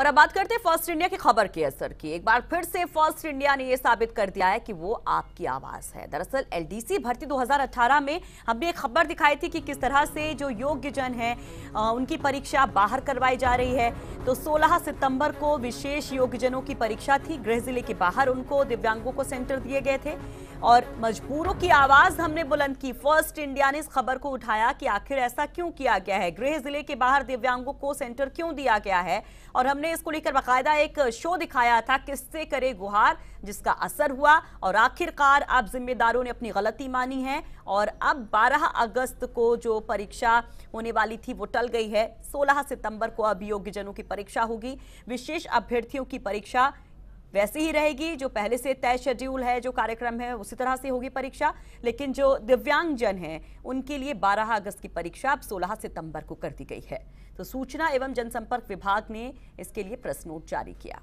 और अब बात करते हैं फर्स्ट इंडिया की खबर की असर की एक बार फिर से फर्स्ट इंडिया ने यह साबित कर दिया है कि वो आपकी आवाज है दरअसल एलडीसी भर्ती 2018 में हमने एक खबर दिखाई थी कि किस तरह से जो योग्य जन है उनकी परीक्षा बाहर करवाई जा रही है तो 16 सितंबर को विशेष योग्यजनों की परीक्षा थी गृह जिले के बाहर उनको दिव्यांगों को सेंटर दिए गए थे और मजबूरों की आवाज हमने बुलंद की फर्स्ट इंडिया ने इस खबर को उठाया कि आखिर ऐसा क्यों किया गया है गृह जिले के बाहर दिव्यांगों को सेंटर क्यों दिया गया है और हमने इसको लेकर बाकायदा एक शो दिखाया था किससे करे गुहार जिसका असर हुआ और आखिरकार अब जिम्मेदारों ने अपनी गलती मानी है और अब 12 अगस्त को जो परीक्षा होने वाली थी वो टल गई है 16 सितंबर को अभियोग्यजनों की परीक्षा होगी विशेष अभ्यर्थियों की परीक्षा वैसी ही रहेगी जो पहले से तय शेड्यूल है जो कार्यक्रम है उसी तरह से होगी परीक्षा लेकिन जो दिव्यांगजन है उनके लिए 12 अगस्त की परीक्षा अब 16 सितंबर को कर दी गई है तो सूचना एवं जनसंपर्क विभाग ने इसके लिए प्रेस नोट जारी किया